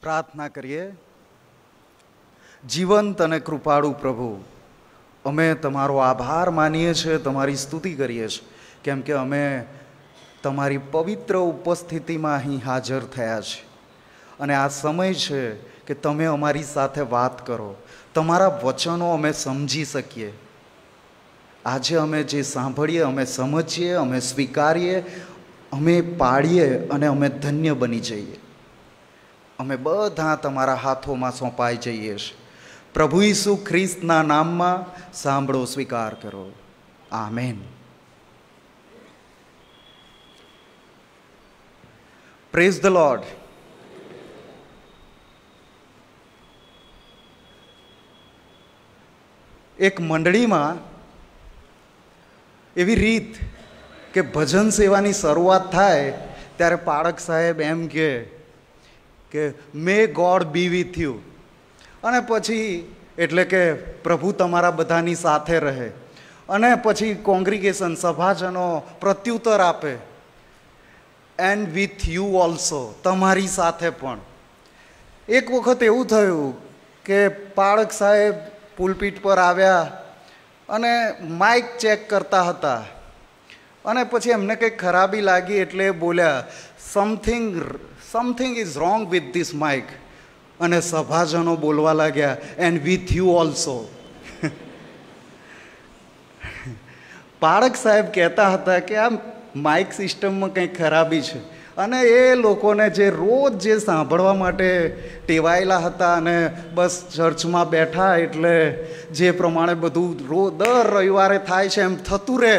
પ્રાર્થના કરીએ જીવંત અને કૃપાળુ પ્રભુ અમે તમારો આભાર માનીએ છીએ તમારી સ્તુતિ કરીએ છીએ કેમ કે અમે તમારી પવિત્ર ઉપસ્થિતિમાં અહીં હાજર થયા છે અને આ સમય છે કે તમે અમારી સાથે વાત કરો તમારા વચનો અમે સમજી શકીએ આજે અમે જે સાંભળીએ અમે સમજીએ અમે સ્વીકારીએ અમે પાળીએ અને અમે ધન્ય બની જઈએ અમે બધા તમારા હાથોમાં સોંપાઈ જઈએ છીએ પ્રભુ ઈસુ ખ્રિસ્તના નામમાં સાંભળો સ્વીકાર કરો આમેન પ્રેઝ ધ લોર્ડ એક મંડળીમાં એવી રીત કે ભજન સેવાની શરૂઆત થાય ત્યારે પાળક સાહેબ એમ કે કે may God be with you અને પછી એટલે કે પ્રભુ તમારા બધાની સાથે રહે અને પછી કોંગ્રીગેશન સભાજનો પ્રત્યુત્તર આપે એન્ડ વિથ યુ ઓલ્સો તમારી સાથે પણ એક વખત એવું થયું કે પાળક સાહેબ પુલપીટ પર આવ્યા અને માઇક ચેક કરતા હતા અને પછી એમને કંઈક ખરાબી લાગી એટલે બોલ્યા something something is wrong with this mic અને સભાજનો બોલવા લાગ્યા એન્ડ વિથ યુ ઓલ્સો પારક સાહેબ કહેતા હતા કે આ માઇક સિસ્ટમમાં કંઈક ખરાબી છે અને એ લોકોને જે રોજ જે સાંભળવા માટે ટેવાયેલા હતા અને બસ ચર્ચમાં બેઠા એટલે જે પ્રમાણે બધું રો દર રવિવારે થાય છે એમ થતું રહે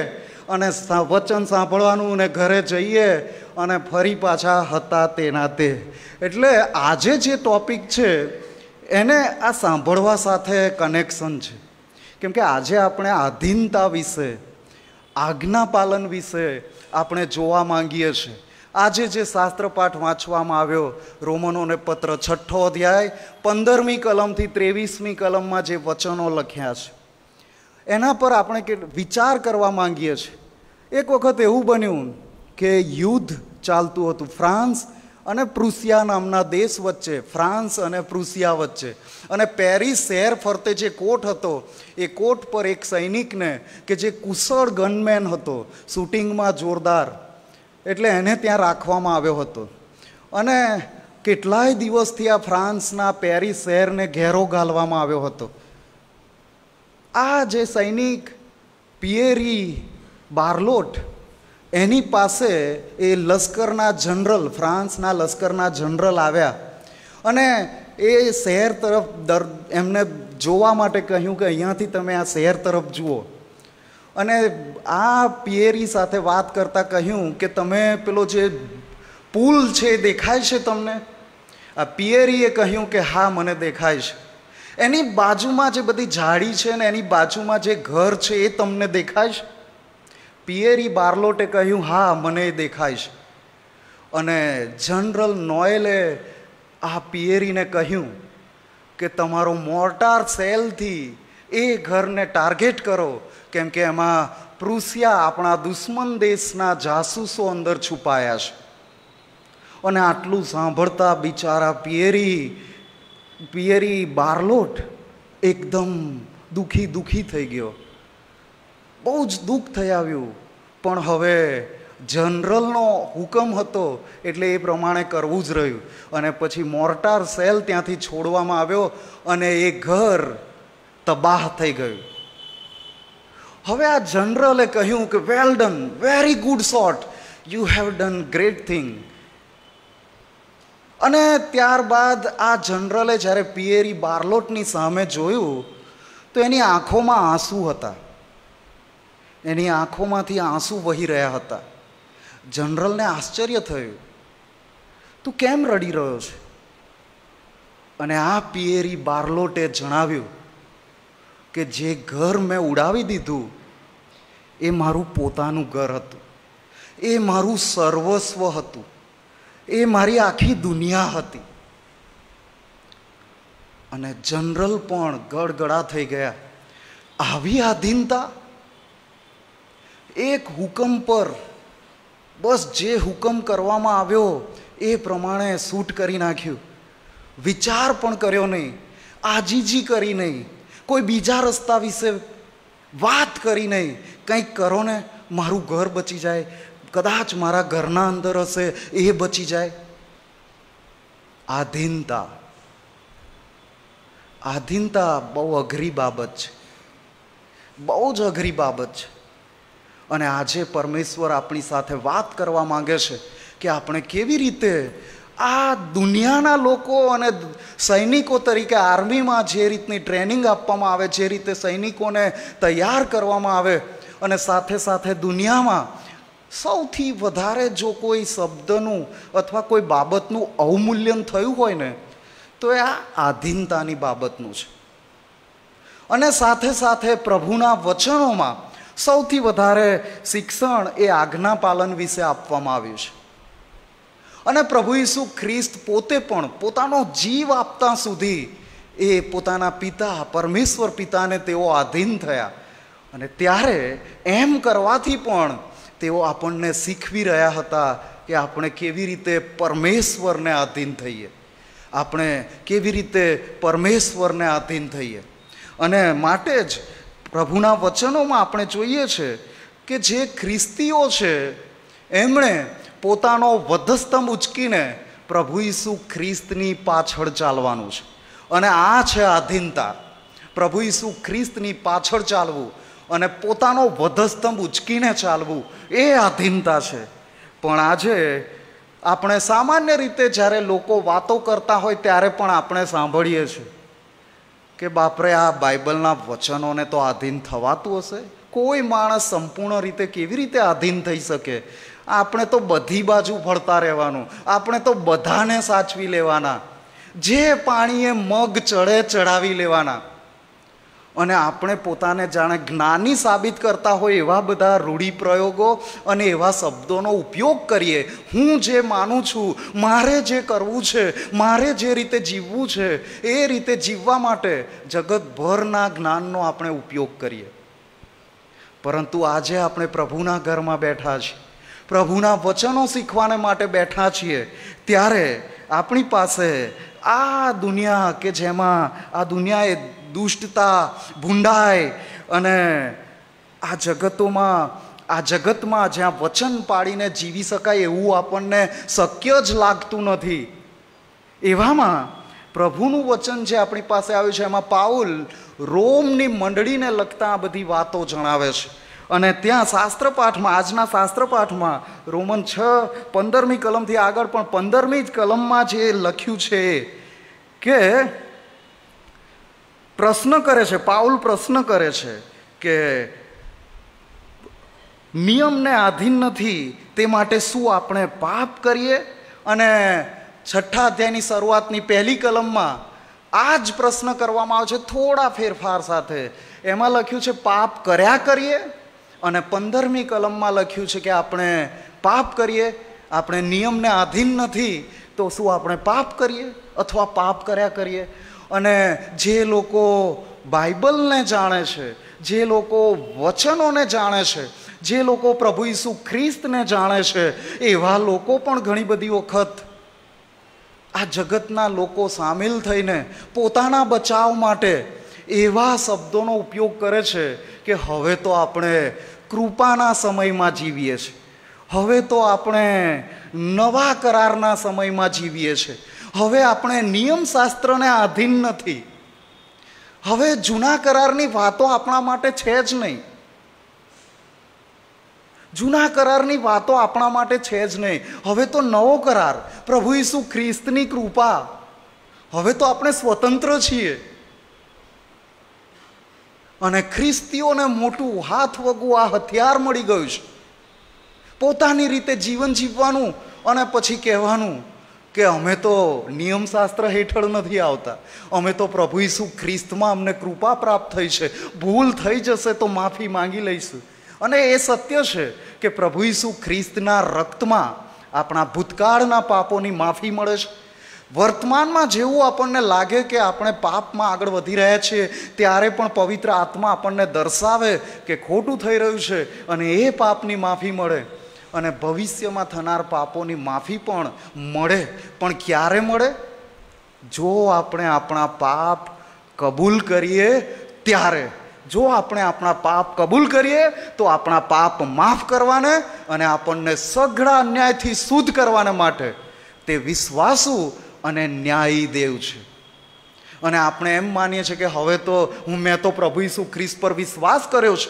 અને વચન સાંભળવાનું ને ઘરે જઈએ અને ફરી પાછા હતા તેના તે એટલે આજે જે ટોપિક છે એને આ સાંભળવા સાથે કનેક્શન છે કેમ કે આજે આપણે આધીનતા વિશે આજ્ઞાપાલન વિશે આપણે જોવા માંગીએ છીએ આજે જે શાસ્ત્રપાઠ વાંચવામાં આવ્યો રોમનોને પત્ર છઠ્ઠો અધ્યાય પંદરમી કલમથી ત્રેવીસમી કલમમાં જે વચનો લખ્યા છે એના પર આપણે કે વિચાર કરવા માંગીએ છીએ એક વખત એવું બન્યું કે યુદ્ધ ચાલતું હતું ફ્રાન્સ અને પ્રુસિયા નામના દેશ વચ્ચે ફ્રાન્સ અને પ્રુસિયા વચ્ચે અને પેરિસ શહેર ફરતે જે કોટ હતો એ કોટ પર એક સૈનિકને કે જે કુશળ ગનમેન હતો શૂટિંગમાં જોરદાર એટલે એને ત્યાં રાખવામાં આવ્યો હતો અને કેટલાય દિવસથી આ ફ્રાન્સના પેરિસ શહેરને ઘેરો ગાલવામાં આવ્યો હતો આ જે સૈનિક પિયેરી બાર્લોટ એની પાસે એ લશ્કરના જનરલ ફ્રાન્સના લશ્કરના જનરલ આવ્યા અને એ શહેર તરફ દર એમને જોવા માટે કહ્યું કે અહીંયાથી તમે આ શહેર તરફ જુઓ અને આ પિયરી સાથે વાત કરતાં કહ્યું કે તમે પેલો જે પુલ છે એ દેખાય છે તમને આ પિયરીએ કહ્યું કે હા મને દેખાય છે એની બાજુમાં જે બધી ઝાડી છે ને એની બાજુમાં જે ઘર છે એ તમને દેખાય છે પિયરી બાર્લોટે કહ્યું હા મને દેખાય છે અને જનરલ નોયલે આ પિયરીને કહ્યું કે તમારો મોર્ટાર સેલથી એ ઘરને ટાર્ગેટ કરો કેમ કે એમાં પ્રુસિયા આપણા દુશ્મન દેશના જાસૂસો અંદર છુપાયા છે અને આટલું સાંભળતા બિચારા પિયરી પિયરી બારલોટ એકદમ દુઃખી દુઃખી થઈ ગયો બહુ જ દુઃખ થઈ આવ્યું પણ હવે જનરલનો હુકમ હતો એટલે એ પ્રમાણે કરવું જ રહ્યું અને પછી મોર્ટાર સેલ ત્યાંથી છોડવામાં આવ્યો અને એ ઘર તબાહ થઈ ગયું હવે આ જનરલે કહ્યું કે well done very good shot you have done great thing અને ત્યારબાદ આ જનરલે જ્યારે પિયરી બાર્લોટની સામે જોયું તો એની આંખોમાં આંસુ હતા એની આંખોમાંથી આંસુ વહી રહ્યા હતા જનરલને આશ્ચર્ય થયું તું કેમ રડી રહ્યો છે અને આ પિયરી બારલોટે જણાવ્યું કે જે ઘર મેં ઉડાવી દીધું એ મારું પોતાનું ઘર હતું એ મારું સર્વસ્વ હતું એ મારી આખી દુનિયા હતી અને જનરલ પણ ગડગડા થઈ ગયા આવી આધીનતા એક હુકમ પર બસ જે હુકમ કરવામાં આવ્યો એ પ્રમાણે શૂટ કરી નાખ્યું વિચાર પણ કર્યો નહીં આજીજી કરી નહીં કોઈ બીજા રસ્તા વિશે વાત કરી નહીં કંઈક કરો ને મારું ઘર બચી જાય કદાચ મારા ઘરના અંદર હશે એ બચી જાય આધીનતા આધીનતા બહુ અઘરી બાબત છે બહુ જ અઘરી બાબત છે અને આજે પરમેશ્વર આપણી સાથે વાત કરવા માંગે છે કે આપણે કેવી રીતે આ દુનિયાના લોકો અને સૈનિકો તરીકે આર્મીમાં જે રીતની ટ્રેનિંગ આપવામાં આવે જે રીતે સૈનિકોને તૈયાર કરવામાં આવે અને સાથે સાથે દુનિયામાં સૌથી વધારે જો કોઈ શબ્દનું અથવા કોઈ બાબતનું અવમૂલ્યન થયું હોય ને તો એ આ આધીનતાની બાબતનું છે અને સાથે સાથે પ્રભુના વચનોમાં સૌથી વધારે શિક્ષણ એ આજ્ઞા પાલન વિશે આપવામાં આવ્યું છે અને પ્રભુ ઈસુ ખ્રિસ્ત પોતે પણ પોતાનો જીવ આપતા સુધી એ પોતાના પિતા પરમેશ્વર પિતાને તેઓ આધીન થયા અને ત્યારે એમ કરવાથી પણ તેઓ આપણને શીખવી રહ્યા હતા કે આપણે કેવી રીતે પરમેશ્વરને આધીન થઈએ આપણે કેવી રીતે પરમેશ્વરને આધીન થઈએ અને માટે જ પ્રભુના વચનોમાં આપણે જોઈએ છે કે જે ખ્રિસ્તીઓ છે એમણે પોતાનો વધસ્તંભ ઉચકીને પ્રભુ ઈસુ ખ્રિસ્તની પાછળ ચાલવાનું છે અને આ છે આધીનતા પ્રભુ ઈસુ ખ્રિસ્તની પાછળ ચાલવું અને પોતાનો વધસ્તંભ ઉચકીને ચાલવું એ આધીનતા છે પણ આજે આપણે સામાન્ય રીતે જ્યારે લોકો વાતો કરતા હોય ત્યારે પણ આપણે સાંભળીએ છીએ કે બાપરે આ બાઇબલના વચનોને તો આધીન થવાતું હશે કોઈ માણસ સંપૂર્ણ રીતે કેવી રીતે આધીન થઈ શકે આપણે તો બધી બાજુ ફરતા રહેવાનું આપણે તો બધાને સાચવી લેવાના જે પાણીએ મગ ચડે ચડાવી લેવાના અને આપણે પોતાને જાણે જ્ઞાની સાબિત કરતા હોય એવા બધા રૂઢિપ્રયોગો અને એવા શબ્દોનો ઉપયોગ કરીએ હું જે માનું છું મારે જે કરવું છે મારે જે રીતે જીવવું છે એ રીતે જીવવા માટે જગતભરના જ્ઞાનનો આપણે ઉપયોગ કરીએ પરંતુ આજે આપણે પ્રભુના ઘરમાં બેઠા છીએ પ્રભુના વચનો શીખવાને માટે બેઠા છીએ ત્યારે આપણી પાસે આ દુનિયા કે જેમાં આ દુનિયાએ દુષ્ટતા ભૂંડાય અને આ જગતોમાં આ જગતમાં જ્યાં વચન પાડીને જીવી શકાય એવું આપણને શક્ય જ લાગતું નથી એવામાં પ્રભુનું વચન જે આપણી પાસે આવ્યું છે એમાં પાઉલ રોમની મંડળીને લગતા આ બધી વાતો જણાવે છે અને ત્યાં શાસ્ત્રપાઠમાં આજના શાસ્ત્રપાઠમાં રોમન છ પંદરમી કલમથી આગળ પણ પંદરમી જ કલમમાં જે લખ્યું છે કે પ્રશ્ન કરે છે પાઉલ પ્રશ્ન કરે છે કે નિયમને આધીન નથી તે માટે શું આપણે પાપ કરીએ અને છઠ્ઠા અધ્યાયની શરૂઆતની પહેલી કલમમાં આ જ પ્રશ્ન કરવામાં આવે છે થોડા ફેરફાર સાથે એમાં લખ્યું છે પાપ કર્યા કરીએ અને પંદરમી કલમમાં લખ્યું છે કે આપણે પાપ કરીએ આપણે નિયમને આધીન નથી તો શું આપણે પાપ કરીએ અથવા પાપ કર્યા કરીએ અને જે લોકો બાઇબલને જાણે છે જે લોકો વચનોને જાણે છે જે લોકો પ્રભુ ઈસુ ખ્રિસ્તને જાણે છે એવા લોકો પણ ઘણી બધી વખત આ જગતના લોકો સામેલ થઈને પોતાના બચાવ માટે એવા શબ્દોનો ઉપયોગ કરે છે કે હવે તો આપણે કૃપાના સમયમાં જીવીએ છીએ હવે તો આપણે નવા કરારના સમયમાં જીવીએ છીએ હવે આપણે નિયમશાસ્ત્રને આધીન નથી હવે જૂના કરારની વાતો આપણા માટે છે જ નહીં જૂના કરારની વાતો આપણા માટે છે જ નહીં હવે તો નવો કરાર પ્રભુ ઈસુ ખ્રિસ્તની કૃપા હવે તો આપણે સ્વતંત્ર છીએ અને ખ્રિસ્તીઓને મોટું હાથ વગું આ હથિયાર મળી ગયું છે પોતાની રીતે જીવન જીવવાનું અને પછી કહેવાનું કે અમે તો નિયમશાસ્ત્ર હેઠળ નથી આવતા અમે તો પ્રભુ ઈસુ ખ્રિસ્તમાં અમને કૃપા પ્રાપ્ત થઈ છે ભૂલ થઈ જશે તો માફી માંગી લઈશું અને એ સત્ય છે કે પ્રભુ ઈસુ ખ્રિસ્તના રક્તમાં આપણા ભૂતકાળના પાપોની માફી મળે છે વર્તમાનમાં જેવું આપણને લાગે કે આપણે પાપમાં આગળ વધી રહ્યા છીએ ત્યારે પણ પવિત્ર આત્મા આપણને દર્શાવે કે ખોટું થઈ રહ્યું છે અને એ પાપની માફી મળે અને ભવિષ્યમાં થનાર પાપોની માફી પણ મળે પણ ક્યારે મળે જો આપણે આપણા પાપ કબૂલ કરીએ ત્યારે જો આપણે આપણા પાપ કબૂલ કરીએ તો આપણા પાપ માફ કરવાને અને આપણને સઘળા અન્યાયથી શુદ્ધ કરવાને માટે તે વિશ્વાસુ અને ન્યાયી દેવ છે અને આપણે એમ માનીએ છીએ કે હવે તો હું મેં તો પ્રભુ ઈસુ ખ્રિસ્ત પર વિશ્વાસ કર્યો છે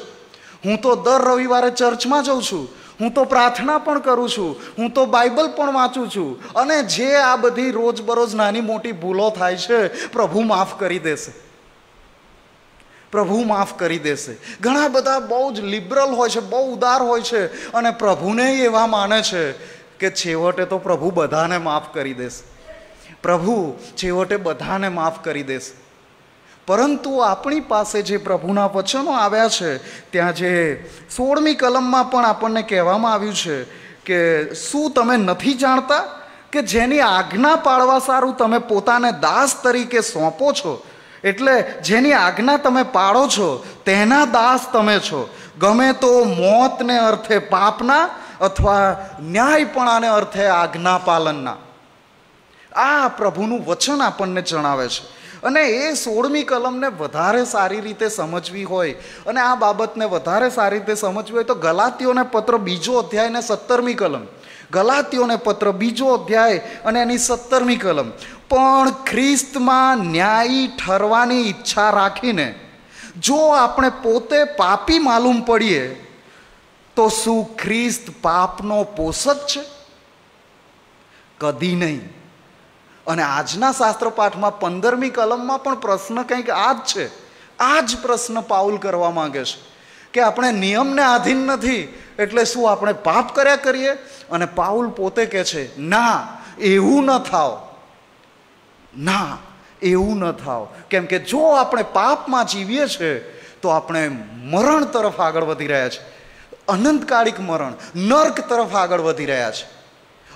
હું તો દર રવિવારે ચર્ચમાં જઉં છું હું તો પ્રાર્થના પણ કરું છું હું તો બાઇબલ પણ વાંચું છું અને જે આ બધી રોજબરોજ નાની મોટી ભૂલો થાય છે પ્રભુ માફ કરી દેશે પ્રભુ માફ કરી દેશે ઘણા બધા બહુ જ લિબરલ હોય છે બહુ ઉદાર હોય છે અને પ્રભુને એવા માને છે કે છેવટે તો પ્રભુ બધાને માફ કરી દેશે પ્રભુ છેવટે બધાને માફ કરી દેશે પરંતુ આપણી પાસે જે પ્રભુના વચનો આવ્યા છે ત્યાં જે સોળમી કલમમાં પણ આપણને કહેવામાં આવ્યું છે કે શું તમે નથી જાણતા કે જેની આજ્ઞા પાળવા સારું તમે પોતાને દાસ તરીકે સોંપો છો એટલે જેની આજ્ઞા તમે પાળો છો તેના દાસ તમે છો ગમે તો મોતને અર્થે પાપના અથવા ન્યાયપણાને અર્થે આજ્ઞા પાલનના આ પ્રભુનું વચન આપણને જણાવે છે અને એ સોળમી કલમને વધારે સારી રીતે સમજવી હોય અને આ બાબતને વધારે સારી રીતે સમજવી હોય તો ગલાતીઓને પત્ર બીજો અધ્યાય અને સત્તરમી કલમ ગલાતીઓને પત્ર બીજો અધ્યાય અને એની સત્તરમી કલમ પણ ખ્રિસ્તમાં ન્યાયી ઠરવાની ઈચ્છા રાખીને જો આપણે પોતે પાપી માલુમ પડીએ તો શું ખ્રિસ્ત પાપનો પોષક છે કદી નહીં અને આજના શાસ્ત્ર પાઠમાં પંદરમી કલમમાં પણ પ્રશ્ન કંઈક આ જ છે આ જ પ્રશ્ન પાઉલ કરવા માંગે છે કે આપણે નિયમને આધીન નથી એટલે શું આપણે પાપ કર્યા કરીએ અને પાઉલ પોતે કહે છે ના એવું ન થાવ ના એવું ન થાવ કેમ કે જો આપણે પાપમાં જીવીએ છીએ તો આપણે મરણ તરફ આગળ વધી રહ્યા છે અનંતકાળિક મરણ નર્ક તરફ આગળ વધી રહ્યા છે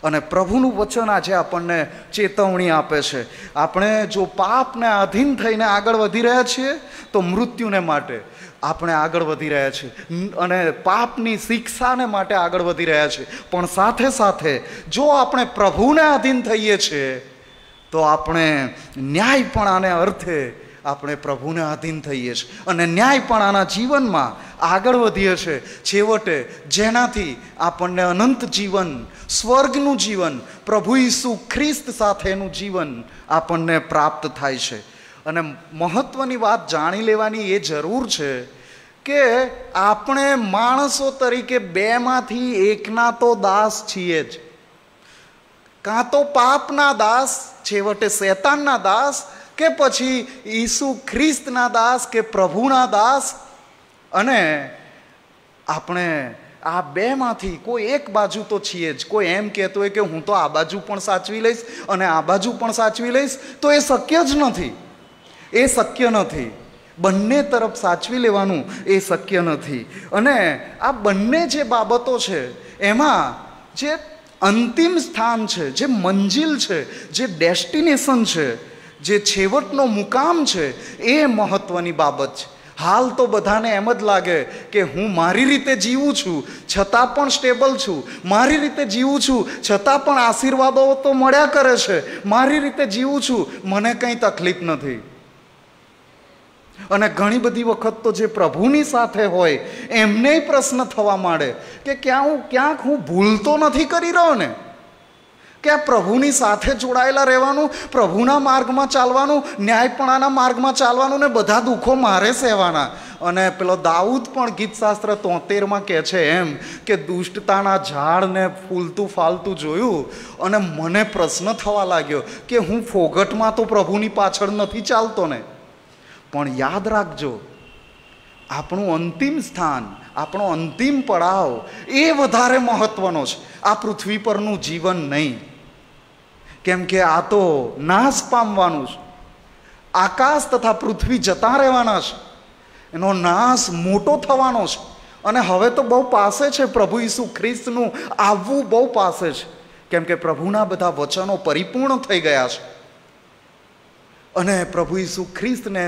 અને પ્રભુનું વચન આજે આપણને ચેતવણી આપે છે આપણે જો પાપને આધીન થઈને આગળ વધી રહ્યા છીએ તો મૃત્યુને માટે આપણે આગળ વધી રહ્યા છીએ અને પાપની શિક્ષાને માટે આગળ વધી રહ્યા છીએ પણ સાથે સાથે જો આપણે પ્રભુને આધીન થઈએ છીએ તો આપણે ન્યાય પણ આને અર્થે આપણે પ્રભુને આધીન થઈએ છીએ અને ન્યાય પણ આના જીવનમાં આગળ વધીએ છીએ છેવટે જેનાથી આપણને અનંત જીવન સ્વર્ગનું જીવન પ્રભુ ઈસુ ખ્રિસ્ત સાથેનું જીવન આપણને પ્રાપ્ત થાય છે અને મહત્ત્વની વાત જાણી લેવાની એ જરૂર છે કે આપણે માણસો તરીકે બેમાંથી એકના તો દાસ છીએ જ કાં તો પાપના દાસ છેવટે શેતાનના દાસ કે પછી ઈસુ ખ્રિસ્તના દાસ કે પ્રભુના દાસ અને આપણે આ બેમાંથી કોઈ એક બાજુ તો છીએ જ કોઈ એમ કહેતો હોય કે હું તો આ બાજુ પણ સાચવી લઈશ અને આ બાજુ પણ સાચવી લઈશ તો એ શક્ય જ નથી એ શક્ય નથી બંને તરફ સાચવી લેવાનું એ શક્ય નથી અને આ બંને જે બાબતો છે એમાં જે અંતિમ સ્થાન છે જે મંજિલ છે જે ડેસ્ટિનેશન છે જે છેવટનો મુકામ છે એ મહત્ત્વની બાબત છે હાલ તો બધાને એમ જ લાગે કે હું મારી રીતે જીવું છું છતાં પણ સ્ટેબલ છું મારી રીતે જીવું છું છતાં પણ આશીર્વાદો તો મળ્યા કરે છે મારી રીતે જીવું છું મને કંઈ તકલીફ નથી અને ઘણી બધી વખત તો જે પ્રભુની સાથે હોય એમને પ્રશ્ન થવા માંડે કે ક્યાં હું ક્યાંક હું ભૂલ તો નથી કરી રહ્યો ને કે પ્રભુની સાથે જોડાયેલા રહેવાનું પ્રભુના માર્ગમાં ચાલવાનું ન્યાયપણાના માર્ગમાં ચાલવાનું ને બધા દુઃખો મારે સહેવાના અને પેલો દાઉદ પણ ગીતશાસ્ત્ર તોતેરમાં કહે છે એમ કે દુષ્ટતાના ઝાડને ફૂલતું ફાલતું જોયું અને મને પ્રશ્ન થવા લાગ્યો કે હું ફોગટમાં તો પ્રભુની પાછળ નથી ચાલતો ને પણ યાદ રાખજો આપણું અંતિમ સ્થાન આપણો અંતિમ પડાવ એ વધારે મહત્ત્વનો છે આ પૃથ્વી પરનું જીવન નહીં કેમ કે આ તો નાશ પામવાનું છે આકાશ તથા પૃથ્વી જતા રહેવાના છે એનો નાશ મોટો થવાનો છે અને હવે તો બહુ પાસે છે પ્રભુ ઈસુ ખ્રિસ્તનું આવવું બહુ પાસે છે કેમ કે પ્રભુના બધા વચનો પરિપૂર્ણ થઈ ગયા છે અને પ્રભુ ઈસુ ખ્રિસ્તને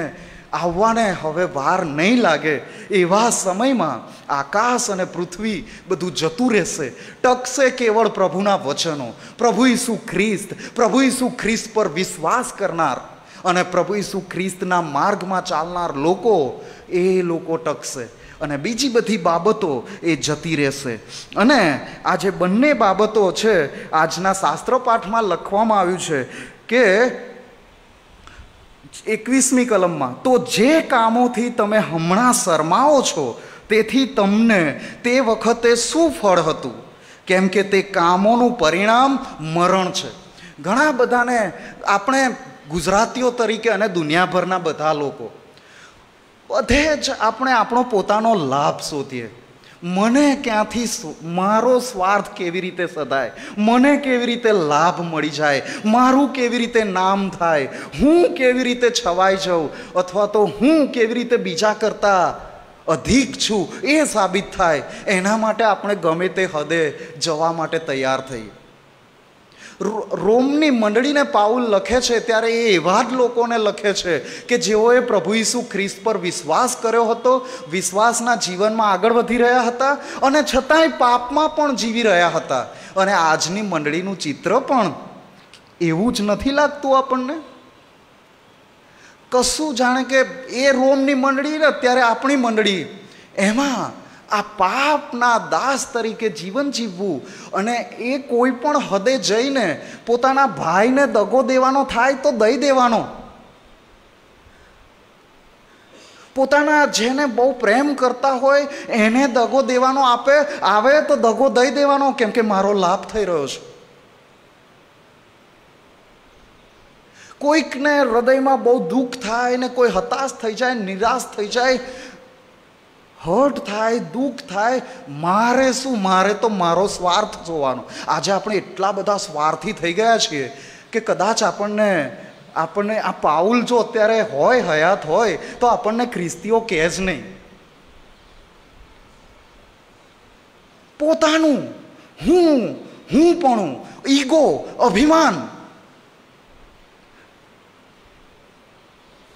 આવવાને હવે વાર નહીં લાગે એવા સમયમાં આકાશ અને પૃથ્વી બધું જતું રહેશે ટકશે કેવળ પ્રભુના વચનો પ્રભુ ઈસુ ખ્રિસ્ત પ્રભુ ઈસુ ખ્રિસ્ત પર વિશ્વાસ કરનાર અને પ્રભુ ઈસુ ખ્રિસ્તના માર્ગમાં ચાલનાર લોકો એ લોકો ટકશે અને બીજી બધી બાબતો એ જતી રહેશે અને આ જે બંને બાબતો છે આજના શાસ્ત્ર પાઠમાં લખવામાં આવ્યું છે કે એકવીસમી કલમમાં તો જે કામોથી તમે હમણાં શરમાવો છો તેથી તમને તે વખતે શું ફળ હતું કેમ કે તે કામોનું પરિણામ મરણ છે ઘણા બધાને આપણે ગુજરાતીઓ તરીકે અને દુનિયાભરના બધા લોકો બધે જ આપણે આપણો પોતાનો લાભ શોધીએ મને ક્યાંથી મારો સ્વાર્થ કેવી રીતે સધાય મને કેવી રીતે લાભ મળી જાય મારું કેવી રીતે નામ થાય હું કેવી રીતે છવાઈ જાઉં અથવા તો હું કેવી રીતે બીજા કરતાં અધિક છું એ સાબિત થાય એના માટે આપણે ગમે તે હદે જવા માટે તૈયાર થઈએ રોમની મંડળીને પાઉલ લખે છે ત્યારે એ એવા જ લોકોને લખે છે કે જેઓએ પ્રભુ ઈસુ ખ્રિસ્ત પર વિશ્વાસ કર્યો હતો વિશ્વાસના જીવનમાં આગળ વધી રહ્યા હતા અને છતાંય પાપમાં પણ જીવી રહ્યા હતા અને આજની મંડળીનું ચિત્ર પણ એવું જ નથી લાગતું આપણને કશું જાણે કે એ રોમની મંડળી ને ત્યારે આપણી મંડળી એમાં આ પાપના દાસ તરીકે જીવન જીવવું અને એ કોઈ પણ હદે જઈને પોતાના ભાઈને દગો દેવાનો થાય તો દઈ દેવાનો પોતાના જેને બહુ પ્રેમ કરતા હોય એને દગો દેવાનો આપે આવે તો દગો દઈ દેવાનો કેમ કે મારો લાભ થઈ રહ્યો છે કોઈકને હૃદયમાં બહુ દુઃખ થાય ને કોઈ હતાશ થઈ જાય નિરાશ થઈ જાય હર્ટ થાય દુઃખ થાય મારે શું મારે તો મારો સ્વાર્થ જોવાનો આજે આપણે એટલા બધા સ્વાર્થી થઈ ગયા છીએ કે કદાચ આપણને આપણને આ પાઉલ જો અત્યારે હોય હયાત હોય તો આપણને ખ્રિસ્તીઓ કહે જ નહીં પોતાનું હું હું પણ ઈગો અભિમાન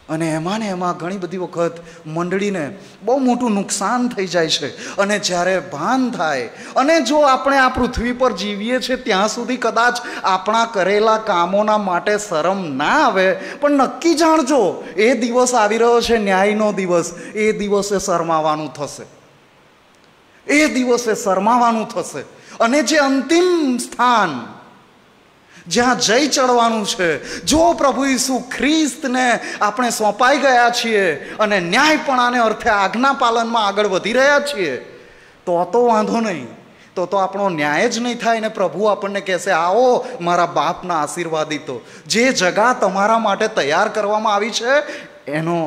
અને એમાં ને એમાં ઘણી બધી વખત મંડળીને બહુ મોટું નુકસાન થઈ જાય છે અને જ્યારે ભાન થાય અને જો આપણે આ પૃથ્વી પર જીવીએ છીએ ત્યાં સુધી કદાચ આપણા કરેલા કામોના માટે શરમ ના આવે પણ નક્કી જાણજો એ દિવસ આવી રહ્યો છે ન્યાયનો દિવસ એ દિવસે શરમાવાનું થશે એ દિવસે શરમાવાનું થશે અને જે અંતિમ સ્થાન જ્યાં જય ચડવાનું છે જો પ્રભુ ઈસુ ખ્રિસ્તને આપણે સોંપાઈ ગયા છીએ અને ન્યાયપણાને અર્થે આજ્ઞા પાલનમાં આગળ વધી રહ્યા છીએ તો તો વાંધો નહીં તો તો આપણો ન્યાય જ નહીં થાય ને પ્રભુ આપણને કહેશે આવો મારા બાપના આશીર્વાદિતો જે જગા તમારા માટે તૈયાર કરવામાં આવી છે એનો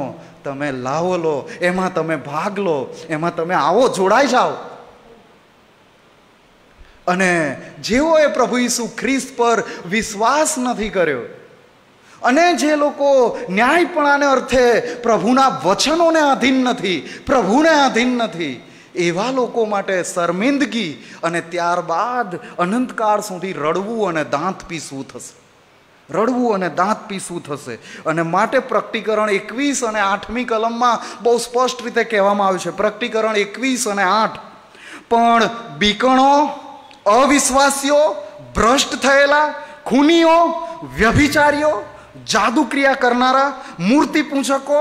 તમે લાવો લો એમાં તમે ભાગ લો એમાં તમે આવો જોડાઈ જાઓ અને જેઓએ પ્રભુ ઈસુ ખ્રિસ્ત પર વિશ્વાસ નથી કર્યો અને જે લોકો ન્યાયપણાને અર્થે પ્રભુના વચનોને આધીન નથી પ્રભુને આધીન નથી એવા લોકો માટે શર્મિંદગી અને ત્યારબાદ અનંતકાળ સુધી રડવું અને દાંત પીસવું થશે રડવું અને દાંત પીસવું થશે અને માટે પ્રકટીકરણ એકવીસ અને આઠમી કલમમાં બહુ સ્પષ્ટ રીતે કહેવામાં આવ્યું છે પ્રકટીકરણ એકવીસ અને આઠ પણ બીકણો અવિશ્વાસીઓ ભ્રષ્ટ થયેલા ખૂનીઓ વ્યભિચારીઓ જાદુક્રિયા કરનારા મૂર્તિ પૂંછકો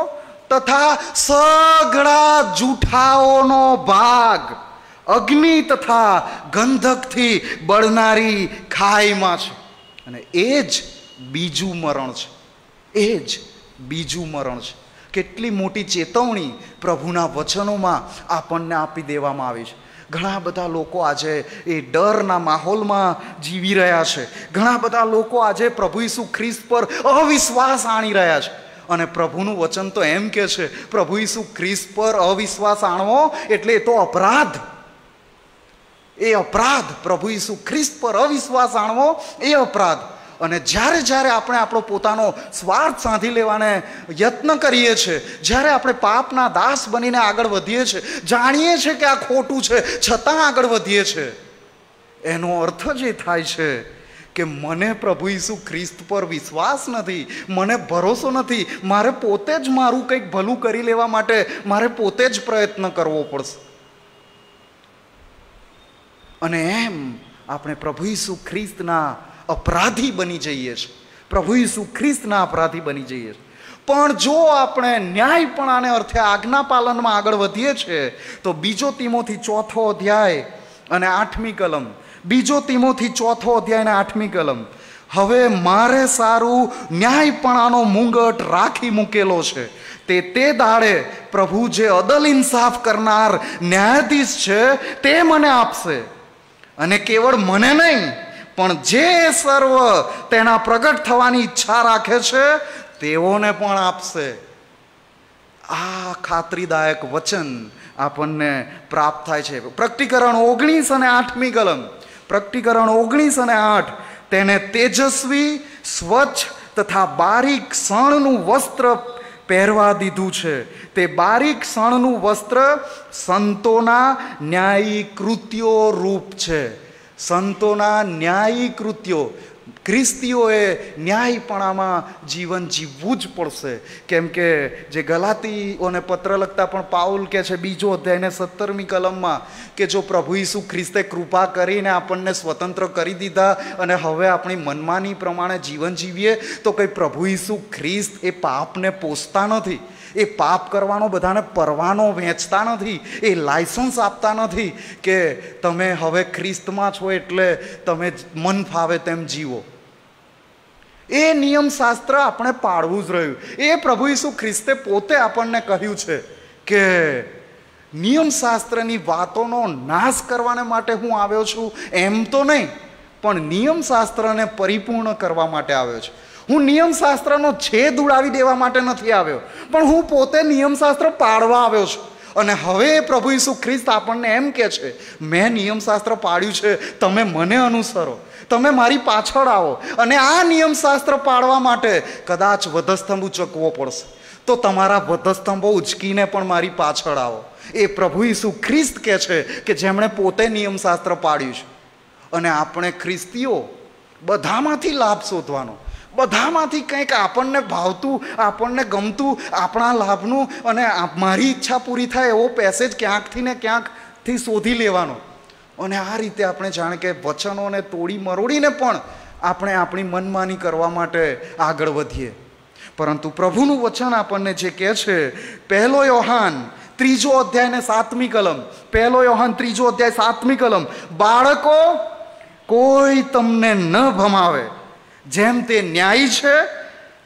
તથા સગળા જૂઠાઓનો ભાગ અગ્નિ તથા ગંધકથી બળનારી ખાઈમાં છે અને એ જ બીજું મરણ છે એ જ બીજું મરણ છે કેટલી મોટી ચેતવણી પ્રભુના વચનોમાં આપણને આપી દેવામાં આવી છે ઘણા બધા લોકો આજે એ ડરના માહોલમાં જીવી રહ્યા છે ઘણા બધા લોકો આજે પ્રભુ ઈસુ ખ્રિસ્ત પર અવિશ્વાસ આણી રહ્યા છે અને પ્રભુનું વચન તો એમ કે છે પ્રભુ ઈસુ ખ્રિસ્ત પર અવિશ્વાસ આણવો એટલે એ તો અપરાધ એ અપરાધ પ્રભુ ઈસુ ખ્રિસ્ત પર અવિશ્વાસ આણવો એ અપરાધ અને જ્યારે જ્યારે આપણે આપણો પોતાનો સ્વાર્થ સાંધી લેવાને યત્ન કરીએ છીએ જ્યારે આપણે પાપના દાસ બનીને આગળ વધીએ છીએ જાણીએ છીએ કે આ ખોટું છે છતાં આગળ વધીએ છીએ એનો અર્થ જ એ થાય છે કે મને પ્રભુ ઈસુ ખ્રિસ્ત પર વિશ્વાસ નથી મને ભરોસો નથી મારે પોતે જ મારું કંઈક ભલું કરી લેવા માટે મારે પોતે જ પ્રયત્ન કરવો પડશે અને એમ આપણે પ્રભુ ઈસુ ખ્રિસ્તના અપરાધી બની જઈએ છીએ પ્રભુ ઈસુ ખ્રિસ્તના અપરાધી બની જઈએ છીએ પણ જો આપણે ન્યાયપણાને અર્થે આજ્ઞા પાલનમાં આગળ વધીએ છીએ તો બીજો તીમોથી ચોથો અધ્યાય અને આઠમી કલમ બીજો તીમોથી ચોથો અધ્યાય અને આઠમી કલમ હવે મારે સારું ન્યાયપણાનો મુંગટ રાખી મૂકેલો છે તે તે દાડે પ્રભુ જે અદલ ઇન્સાફ કરનાર ન્યાયાધીશ છે તે મને આપશે અને કેવળ મને નહીં પણ જે સર્વ તેના પ્રગટ થવાની ઈચ્છા રાખે છે તેઓને પણ આપશે આ ખાતરીદાયક વચન આપણને પ્રાપ્ત થાય છે પ્રકટીકરણ ઓગણીસ અને આઠમી કલમ પ્રકટીકરણ ઓગણીસ અને આઠ તેને તેજસ્વી સ્વચ્છ તથા બારીક સણનું વસ્ત્ર પહેરવા દીધું છે તે બારીક સણનું વસ્ત્ર સંતોના ન્યાયી કૃત્યો રૂપ છે સંતોના ન્યાયી કૃત્યો ખ્રિસ્તીઓએ ન્યાયપણામાં જીવન જીવવું જ પડશે કેમ કે જે ગલાતીઓને પત્ર લખતા પણ પાઉલ કે છે બીજો અધ્યાયને સત્તરમી કલમમાં કે જો પ્રભુ ઈસુ ખ્રિસ્તે કૃપા કરીને આપણને સ્વતંત્ર કરી દીધા અને હવે આપણી મનમાની પ્રમાણે જીવન જીવીએ તો કંઈ પ્રભુ ઈસુ ખ્રિસ્ત એ પાપને પોષતા નથી એ પાપ કરવાનો બધાને પરવાનો વેચતા નથી એ લાયસન્સ આપતા નથી કે તમે હવે ખ્રિસ્તમાં છો એટલે તમે મન ફાવે તેમ જીવો એ નિયમ શાસ્ત્ર આપણે પાળવું જ રહ્યું એ પ્રભુ ઈસુ ખ્રિસ્તે પોતે આપણને કહ્યું છે કે નિયમશાસ્ત્રની વાતોનો નાશ કરવાને માટે હું આવ્યો છું એમ તો નહીં પણ નિયમશાસ્ત્રને પરિપૂર્ણ કરવા માટે આવ્યો છું હું નિયમશાસ્ત્રનો છેદ ઉડાવી દેવા માટે નથી આવ્યો પણ હું પોતે નિયમશાસ્ત્ર પાડવા આવ્યો છું અને હવે પ્રભુ ઈસુ ખ્રિસ્ત આપણને એમ કે છે મેં નિયમશાસ્ત્ર પાડ્યું છે તમે મને અનુસરો તમે મારી પાછળ આવો અને આ નિયમશાસ્ત્ર પાડવા માટે કદાચ વધસ્તંભ ઉચકવો પડશે તો તમારા વધસ્તંભો ઉચકીને પણ મારી પાછળ આવો એ પ્રભુ ઈસુ ખ્રિસ્ત કહે છે કે જેમણે પોતે નિયમશાસ્ત્ર પાડ્યું છે અને આપણે ખ્રિસ્તીઓ બધામાંથી લાભ શોધવાનો બધામાંથી કંઈક આપણને ભાવતું આપણને ગમતું આપણા લાભનું અને મારી ઈચ્છા પૂરી થાય એવો પેસેજ ક્યાંકથી ને ક્યાંકથી શોધી લેવાનો અને આ રીતે આપણે જાણે કે વચનોને તોડી મરોડીને પણ આપણે આપણી મનમાની કરવા માટે આગળ વધીએ પરંતુ પ્રભુનું વચન આપણને જે કહે છે પહેલો યોહાન ત્રીજો અધ્યાય ને સાતમી કલમ પહેલો યોહાન ત્રીજો અધ્યાય સાતમી કલમ બાળકો કોઈ તમને ન ભમાવે જેમ તે ન્યાય છે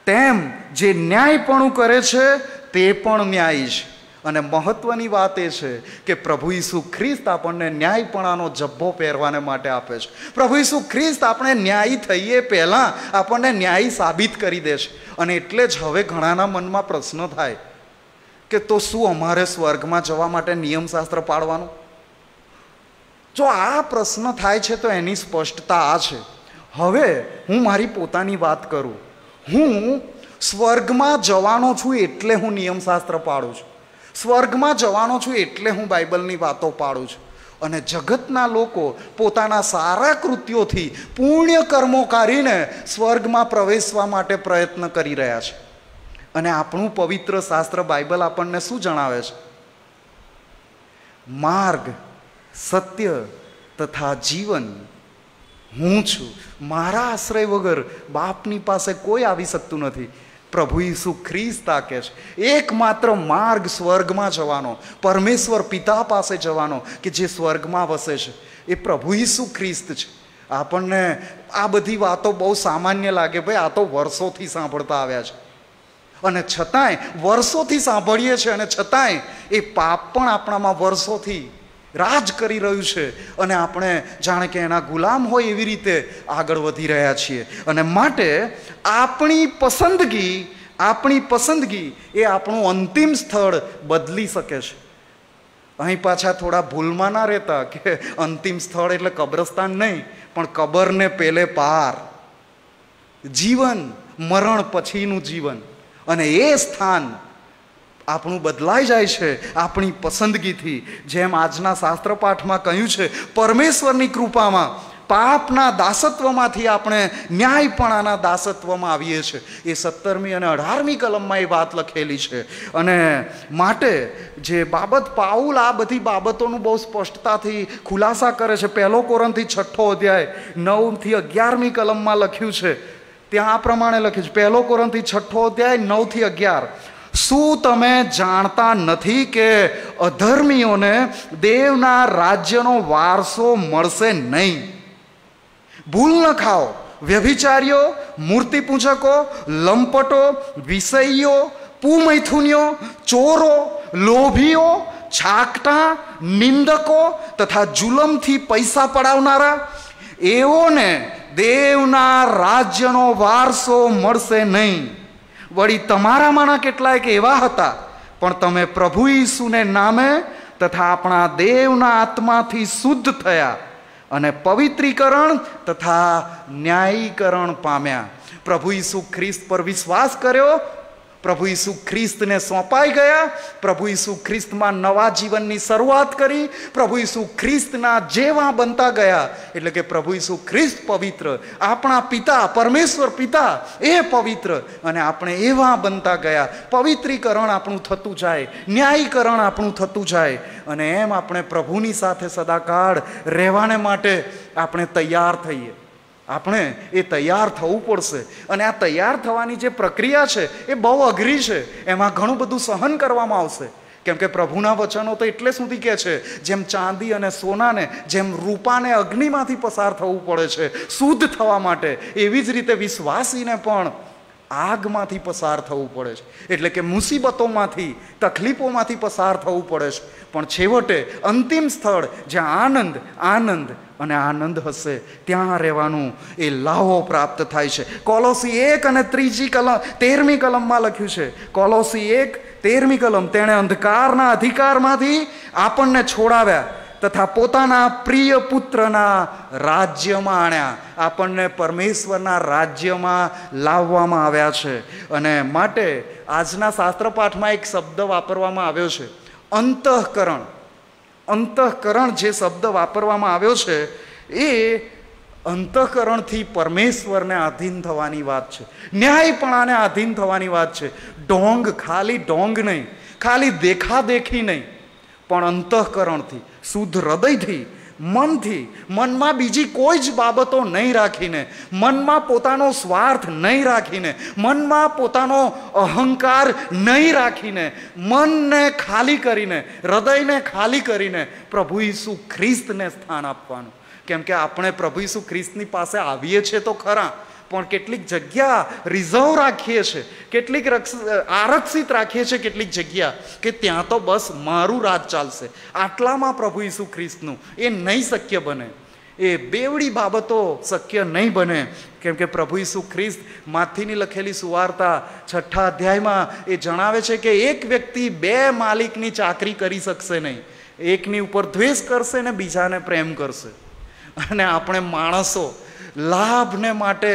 તેમ જે ન્યાયપણું કરે છે તે પણ ન્યાય છે અને મહત્વની વાત એ છે કે પ્રભુ ઈસુ ખ્રિસ્ત આપણને ન્યાયપણાનો જબ્બો પહેરવાને માટે આપે છે પ્રભુ ઈસુ ખ્રિસ્ત આપણે ન્યાયી થઈએ પહેલાં આપણને ન્યાયી સાબિત કરી દે છે અને એટલે જ હવે ઘણાના મનમાં પ્રશ્ન થાય કે તો શું અમારે સ્વર્ગમાં જવા માટે નિયમશાસ્ત્ર પાડવાનું જો આ પ્રશ્ન થાય છે તો એની સ્પષ્ટતા આ છે હવે હું મારી પોતાની વાત કરું હું સ્વર્ગમાં જવાનો છું એટલે હું નિયમશાસ્ત્ર પાડું છું સ્વર્ગમાં જવાનો છું એટલે હું બાઇબલની વાતો પાડું છું અને જગતના લોકો પોતાના સારા કૃત્યોથી પુણ્ય કર્મો કરીને સ્વર્ગમાં પ્રવેશવા માટે પ્રયત્ન કરી રહ્યા છે અને આપણું પવિત્ર શાસ્ત્ર બાઇબલ આપણને શું જણાવે છે માર્ગ સત્ય તથા જીવન હું છું મારા આશ્રય વગર બાપની પાસે કોઈ આવી શકતું નથી પ્રભુ ઈસુ ખ્રિસ્તા કે છે એકમાત્ર માર્ગ સ્વર્ગમાં જવાનો પરમેશ્વર પિતા પાસે જવાનો કે જે સ્વર્ગમાં વસે છે એ પ્રભુ ઈસુ ખ્રિસ્ત છે આપણને આ બધી વાતો બહુ સામાન્ય લાગે ભાઈ આ તો વર્ષોથી સાંભળતા આવ્યા છે અને છતાંય વર્ષોથી સાંભળીએ છીએ અને છતાંય એ પાપ પણ આપણામાં વર્ષોથી રાજ કરી રહ્યું છે અને આપણે જાણે કે એના ગુલામ હોય એવી રીતે આગળ વધી રહ્યા છીએ અને માટે આપણી પસંદગી આપણી પસંદગી એ આપણું અંતિમ સ્થળ બદલી શકે છે અહીં પાછા થોડા ભૂલમાં ના રહેતા કે અંતિમ સ્થળ એટલે કબ્રસ્તાન નહીં પણ કબરને પેલે પાર જીવન મરણ પછીનું જીવન અને એ સ્થાન આપણું બદલાઈ જાય છે આપણી પસંદગીથી જેમ આજના શાસ્ત્રપાઠમાં કહ્યું છે પરમેશ્વરની કૃપામાં પાપના દાસત્વમાંથી આપણે ન્યાયપણાના દાસત્વમાં આવીએ છીએ એ સત્તરમી અને અઢારમી કલમમાં એ વાત લખેલી છે અને માટે જે બાબત પાઉલ આ બધી બાબતોનું બહુ સ્પષ્ટતાથી ખુલાસા કરે છે પહેલો કોરણથી છઠ્ઠો અધ્યાય નવથી અગિયારમી કલમમાં લખ્યું છે ત્યાં આ પ્રમાણે લખ્યું છે પહેલો કોરણથી છઠ્ઠો અધ્યાય નવથી અગિયાર શું તમે જાણતા નથી કે અધર્મીઓને દેવના રાજ્યનો વારસો મળશે નહીં ભૂલ ન ખાઓ વ્યભિચારીઓ મૂર્તિ લંપટો વિષયીઓ પુમૈથુનિયો ચોરો લોભીઓ છાકટા નિંદકો તથા જુલમથી પૈસા પડાવનારા એઓને દેવના રાજ્યનો વારસો મળશે નહીં વળી તમારામાંના કેટલાય એવા હતા પણ તમે પ્રભુ ઈસુને નામે તથા આપણા દેવના આત્માથી શુદ્ધ થયા અને પવિત્રીકરણ તથા ન્યાયીકરણ પામ્યા પ્રભુ ઈસુ ખ્રિસ્ત પર વિશ્વાસ કર્યો પ્રભુ ઈસુ ખ્રિસ્તને સોંપાઈ ગયા પ્રભુ ઈસુ ખ્રિસ્તમાં નવા જીવનની શરૂઆત કરી પ્રભુ ઈસુ ખ્રિસ્તના જેવા બનતા ગયા એટલે કે પ્રભુ ઈસુ ખ્રિસ્ત પવિત્ર આપણા પિતા પરમેશ્વર પિતા એ પવિત્ર અને આપણે એવા બનતા ગયા પવિત્રીકરણ આપણું થતું જાય ન્યાયીકરણ આપણું થતું જાય અને એમ આપણે પ્રભુની સાથે સદાકાળ રહેવાને માટે આપણે તૈયાર થઈએ આપણે એ તૈયાર થવું પડશે અને આ તૈયાર થવાની જે પ્રક્રિયા છે એ બહુ અઘરી છે એમાં ઘણું બધું સહન કરવામાં આવશે કેમ કે પ્રભુના વચનો તો એટલે સુધી કહે છે જેમ ચાંદી અને સોનાને જેમ રૂપાને અગ્નિમાંથી પસાર થવું પડે છે શુદ્ધ થવા માટે એવી જ રીતે વિશ્વાસીને પણ આગમાંથી પસાર થવું પડે છે એટલે કે મુસીબતોમાંથી તકલીફોમાંથી પસાર થવું પડે છે પણ છેવટે અંતિમ સ્થળ જ્યાં આનંદ આનંદ અને આનંદ હશે ત્યાં રહેવાનું એ લાહો પ્રાપ્ત થાય છે કોલોસી એક અને ત્રીજી કલમ તેરમી કલમમાં લખ્યું છે કોલોસી એક તેરમી કલમ તેણે અંધકારના અધિકારમાંથી આપણને છોડાવ્યા તથા પોતાના પ્રિય પુત્રના રાજ્યમાં આણ્યા આપણને પરમેશ્વરના રાજ્યમાં લાવવામાં આવ્યા છે અને માટે આજના શાસ્ત્રપાઠમાં એક શબ્દ વાપરવામાં આવ્યો છે અંતઃકરણ અંતઃકરણ જે શબ્દ વાપરવામાં આવ્યો છે એ અંતઃકરણથી પરમેશ્વરને આધીન થવાની વાત છે ન્યાયપણાને આધીન થવાની વાત છે ઢોંગ ખાલી ઢોંગ નહીં ખાલી દેખાદેખી નહીં પણ અંતઃકરણથી શુદ્ધ હૃદયથી મનથી મનમાં બીજી કોઈ જ બાબતો નહીં રાખીને મનમાં પોતાનો સ્વાર્થ નહીં રાખીને મનમાં પોતાનો અહંકાર નહીં રાખીને મનને ખાલી કરીને હૃદયને ખાલી કરીને પ્રભુ ઈસુ ખ્રિસ્તને સ્થાન આપવાનું કેમ કે આપણે પ્રભુ ઈસુ ખ્રિસ્તની પાસે આવીએ છીએ તો ખરા પણ કેટલીક જગ્યા રિઝર્વ રાખીએ છીએ કેટલીક આરક્ષિત રાખીએ છીએ કેટલીક જગ્યા કે ત્યાં તો બસ મારું રાજ ચાલશે આટલામાં પ્રભુ ઈસુ ખ્રિસ્તનું એ નહીં શક્ય બને એ બેવડી બાબતો શક્ય નહીં બને કેમ કે પ્રભુ ઈસુ ખ્રિસ્ત માથીની લખેલી સુવાર્તા છઠ્ઠા અધ્યાયમાં એ જણાવે છે કે એક વ્યક્તિ બે માલિકની ચાકરી કરી શકશે નહીં એકની ઉપર દ્વેષ કરશે ને બીજાને પ્રેમ કરશે અને આપણે માણસો લાભને માટે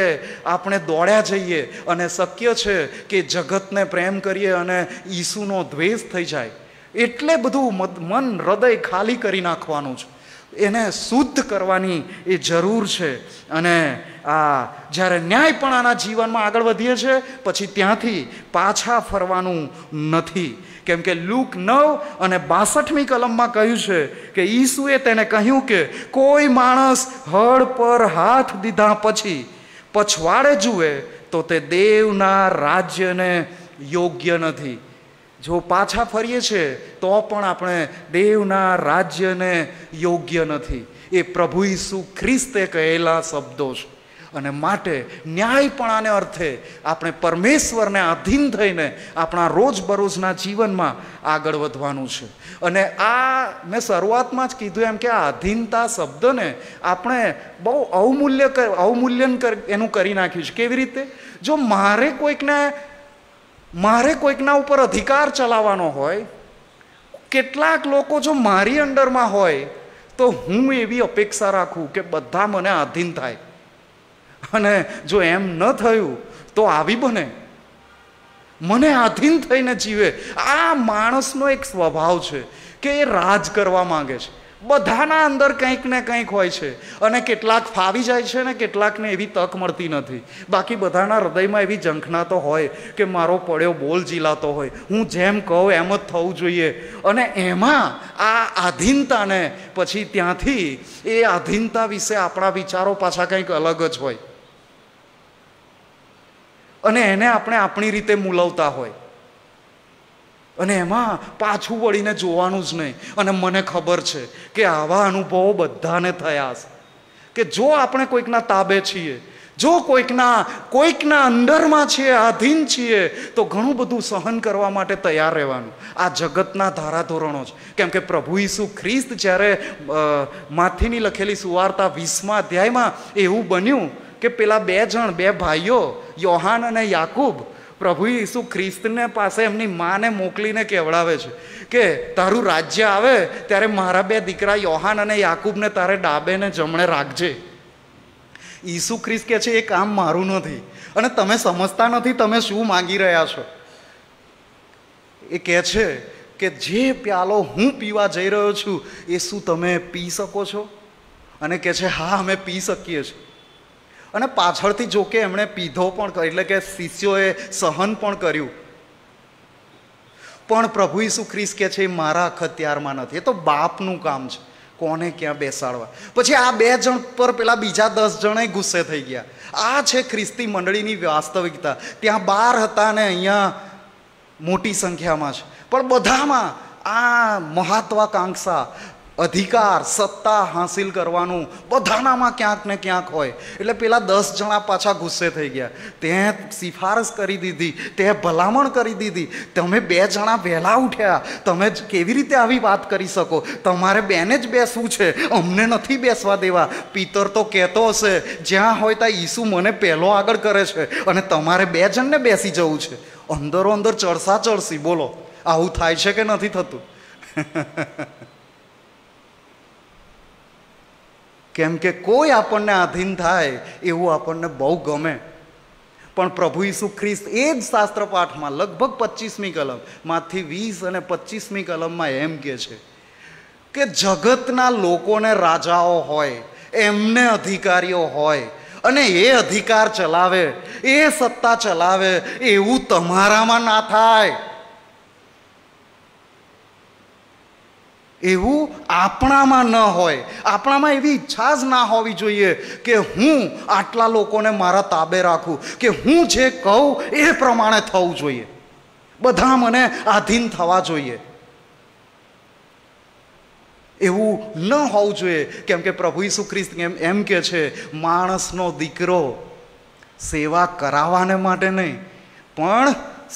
આપણે દોડ્યા જઈએ અને શક્ય છે કે જગતને પ્રેમ કરીએ અને ઈસુનો દ્વેષ થઈ જાય એટલે બધું મન હૃદય ખાલી કરી નાખવાનું છે એને શુદ્ધ કરવાની એ જરૂર છે અને આ જ્યારે ન્યાય પણ આના જીવનમાં આગળ વધીએ છે પછી ત્યાંથી પાછા ફરવાનું નથી કેમ કે લુક નવ અને બાસઠમી કલમમાં કહ્યું છે કે ઈસુએ તેને કહ્યું કે કોઈ માણસ હળ પર હાથ દીધા પછી પછવાડે જુએ તો તે દેવના રાજ્યને યોગ્ય નથી જો પાછા ફરીએ છે તો પણ આપણે દેવના રાજ્યને યોગ્ય નથી એ પ્રભુ ઈસુ ખ્રિસ્તે કહેલા શબ્દો છે અને માટે ન્યાયપણાને અર્થે આપણે પરમેશ્વરને આધીન થઈને આપણા રોજબરોજના જીવનમાં આગળ વધવાનું છે અને આ મેં શરૂઆતમાં જ કીધું એમ કે આ આધીનતા શબ્દને આપણે બહુ અવમૂલ્ય અવમૂલ્યન એનું કરી નાખ્યું છે કેવી રીતે જો મારે કોઈકને મારે કોઈકના ઉપર અધિકાર ચલાવવાનો હોય કેટલાક લોકો જો મારી અંડરમાં હોય તો હું એવી અપેક્ષા રાખું કે બધા મને આધીન થાય અને જો એમ ન થયું તો આવી બને મને આધીન થઈને જીવે આ માણસનો એક સ્વભાવ છે કે એ રાજ કરવા માંગે છે બધાના અંદર કંઈક ને કંઈક હોય છે અને કેટલાક ફાવી જાય છે ને કેટલાકને એવી તક મળતી નથી બાકી બધાના હૃદયમાં એવી ઝંખના તો હોય કે મારો પડ્યો બોલ જીલાતો હોય હું જેમ કહું એમ જ થવું જોઈએ અને એમાં આ આધીનતાને પછી ત્યાંથી એ આધીનતા વિશે આપણા વિચારો પાછા કંઈક અલગ જ હોય અને એને આપણે આપણી રીતે મૂલવતા હોય અને એમાં પાછું વળીને જોવાનું જ નહીં અને મને ખબર છે કે આવા અનુભવો બધાને થયા છે કે જો આપણે કોઈકના તાબે છીએ જો કોઈકના કોઈકના અંદરમાં છીએ આધીન છીએ તો ઘણું બધું સહન કરવા માટે તૈયાર રહેવાનું આ જગતના ધારાધોરણો છે કેમ કે પ્રભુ ઈસુ ખ્રિસ્ત જ્યારે માથીની લખેલી સુવાર્તા વીસમા અધ્યાયમાં એવું બન્યું કે પેલા બે જણ બે ભાઈઓ યોહાન અને યાકુબ પ્રભુ ઈસુ ખ્રિસ્તને પાસે એમની માને મોકલીને કહેવડાવે છે કે તારું રાજ્ય આવે ત્યારે મારા બે દીકરા યોહાન અને યાકુબને તારે ડાબે ને જમણે રાખજે ઈસુ ખ્રિસ્ત કે છે એ કામ મારું નથી અને તમે સમજતા નથી તમે શું માગી રહ્યા છો એ કહે છે કે જે પ્યાલો હું પીવા જઈ રહ્યો છું એ શું તમે પી શકો છો અને કહે છે હા અમે પી શકીએ છીએ અને પાછળથી જોકે એમણે પીધો પણ એટલે કે શિષ્યોએ સહન પણ કર્યું પણ પ્રભુ ઈસુ ખ્રિસ્ત કે છે એ મારા અખત્યારમાં નથી એ તો બાપનું કામ છે કોને ક્યાં બેસાડવા પછી આ બે જણ પર પેલા બીજા દસ જણે ગુસ્સે થઈ ગયા આ છે ખ્રિસ્તી મંડળીની વાસ્તવિકતા ત્યાં બાર હતા ને અહીંયા મોટી સંખ્યામાં છે પણ બધામાં આ મહત્વાકાંક્ષા અધિકાર સત્તા હાંસિલ કરવાનું બધાનામાં ક્યાંક ને ક્યાંક હોય એટલે પેલા દસ જણા પાછા ગુસ્સે થઈ ગયા તે સિફારસ કરી દીધી તે ભલામણ કરી દીધી તમે બે જણા વહેલા ઉઠ્યા તમે કેવી રીતે આવી વાત કરી શકો તમારે બેને જ બેસવું છે અમને નથી બેસવા દેવા પિતર તો કહેતો હશે જ્યાં હોય ત્યાં ઈસુ મને પહેલો આગળ કરે છે અને તમારે બે જણને બેસી જવું છે અંદરો અંદર ચડસા ચડસી બોલો આવું થાય છે કે નથી થતું કેમ કે કોઈ આપણને આધીન થાય એવું આપણને બહુ ગમે પણ પ્રભુ ઈસુ ખ્રિસ્ત એ જ શાસ્ત્ર પાઠમાં લગભગ પચીસમી કલમમાંથી વીસ અને પચીસમી કલમમાં એમ કે છે કે જગતના લોકોને રાજાઓ હોય એમને અધિકારીઓ હોય અને એ અધિકાર ચલાવે એ સત્તા ચલાવે એવું તમારામાં ના થાય એવું આપણામાં ન હોય આપણામાં એવી ઈચ્છા જ ના હોવી જોઈએ કે હું આટલા લોકોને મારા તાબે રાખું કે હું જે કહું એ પ્રમાણે થવું જોઈએ બધા મને આધીન થવા જોઈએ એવું ન હોવું જોઈએ કેમ કે પ્રભુ ઈસુ ખ્રિસ્ત એમ એમ કે છે માણસનો દીકરો સેવા કરાવવાને માટે નહીં પણ